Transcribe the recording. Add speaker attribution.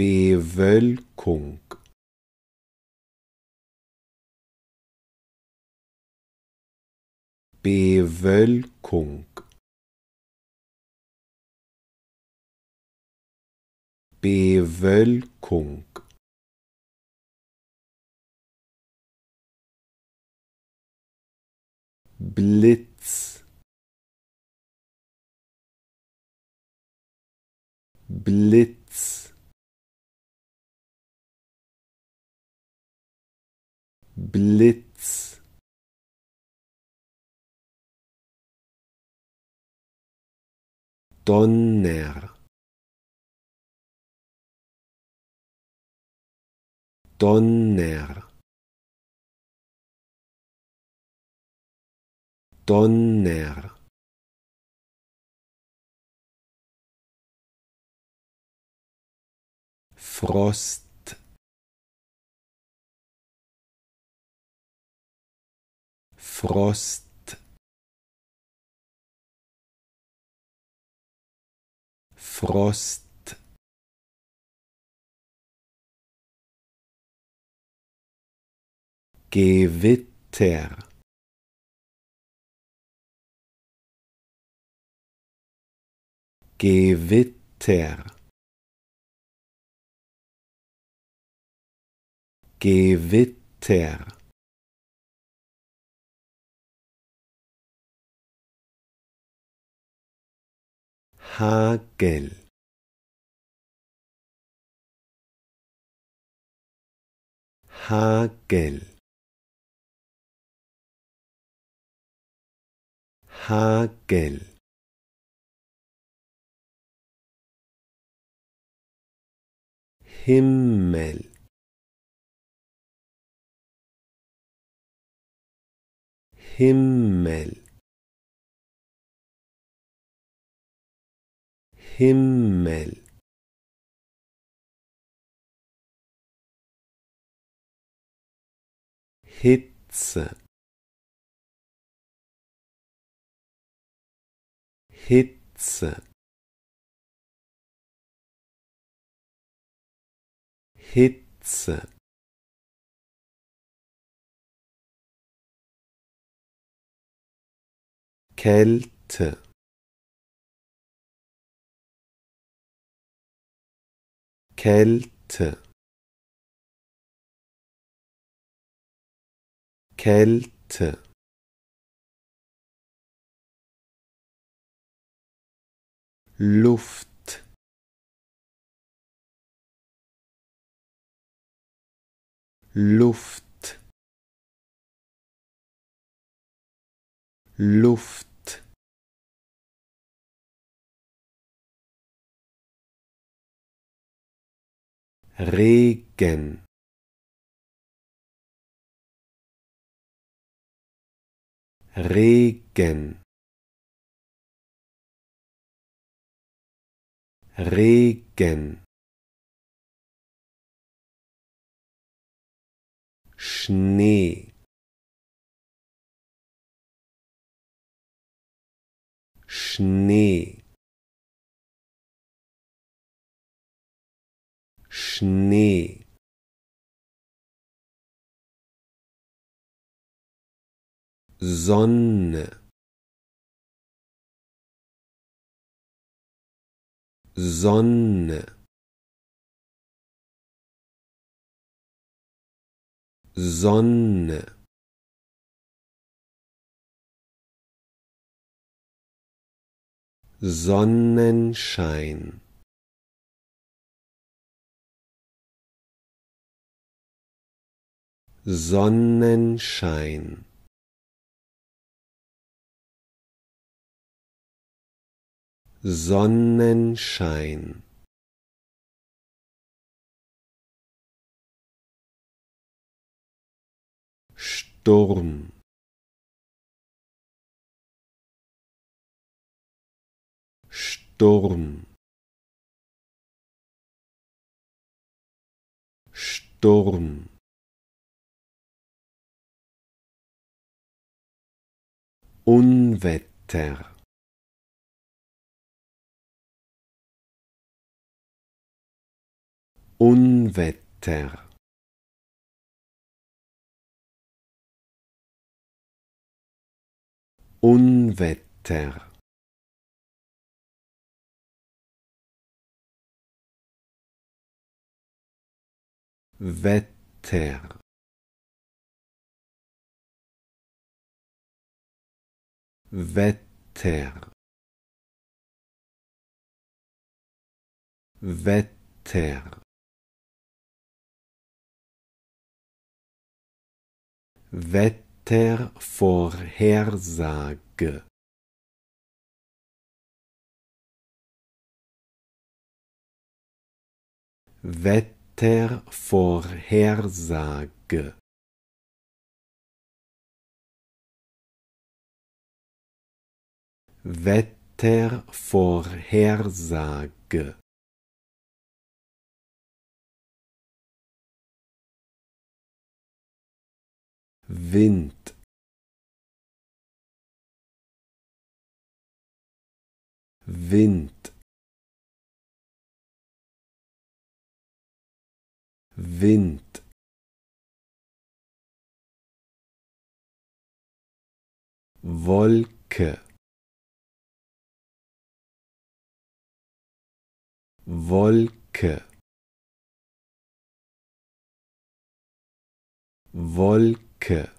Speaker 1: Bewölkung Bewölkung Bewölkung Blitz Blitz Blitz. Donner. Donner. Donner. Frost. Frost Frost Gewitter Gewitter Gewitter حاكل حاكل حاكل himmel himmel Himmel Hitze Hitze Hitze Kälte Kälte Kälte Luft Luft Luft Regen Regen Regen Schnee Schnee schnee Sonne Sonne Sonne Sonnenschein Sonnenschein Sonnenschein Sturm Sturm Sturm Unwetter Unwetter Unwetter Wetter Wetter Wetter Wettervorhersage Wettervorhersage Wettervorhersage Wind Wind Wind Wolke Wolke Wolke